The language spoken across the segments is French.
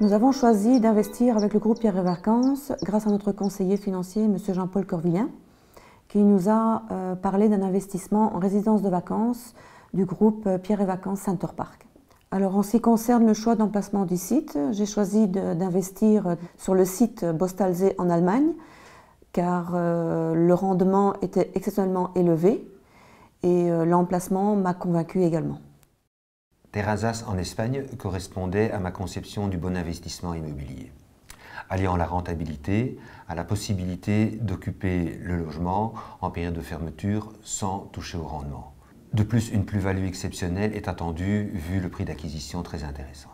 Nous avons choisi d'investir avec le groupe Pierre et Vacances grâce à notre conseiller financier, M. Jean-Paul Corvillien, qui nous a euh, parlé d'un investissement en résidence de vacances du groupe euh, Pierre et Vacances Center Park. Alors en ce qui concerne le choix d'emplacement du site, j'ai choisi d'investir euh, sur le site Bostalsee en Allemagne, car euh, le rendement était exceptionnellement élevé et euh, l'emplacement m'a convaincu également. Terrazas en Espagne correspondait à ma conception du bon investissement immobilier, alliant la rentabilité à la possibilité d'occuper le logement en période de fermeture sans toucher au rendement. De plus, une plus-value exceptionnelle est attendue vu le prix d'acquisition très intéressant.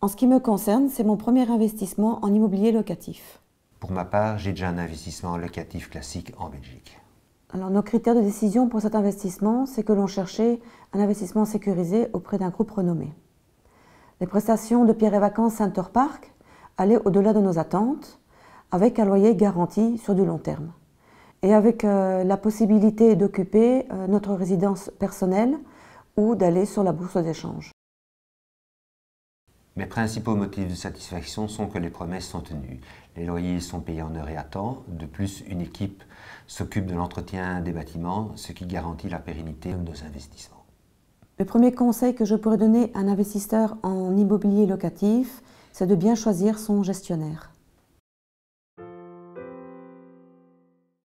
En ce qui me concerne, c'est mon premier investissement en immobilier locatif. Pour ma part, j'ai déjà un investissement locatif classique en Belgique. Alors, nos critères de décision pour cet investissement, c'est que l'on cherchait un investissement sécurisé auprès d'un groupe renommé. Les prestations de Pierre et Vacances Center Park allaient au-delà de nos attentes, avec un loyer garanti sur du long terme. Et avec euh, la possibilité d'occuper euh, notre résidence personnelle ou d'aller sur la bourse d'échange. Mes principaux motifs de satisfaction sont que les promesses sont tenues. Les loyers sont payés en heure et à temps. De plus, une équipe s'occupe de l'entretien des bâtiments, ce qui garantit la pérennité de nos investissements. Le premier conseil que je pourrais donner à un investisseur en immobilier locatif, c'est de bien choisir son gestionnaire.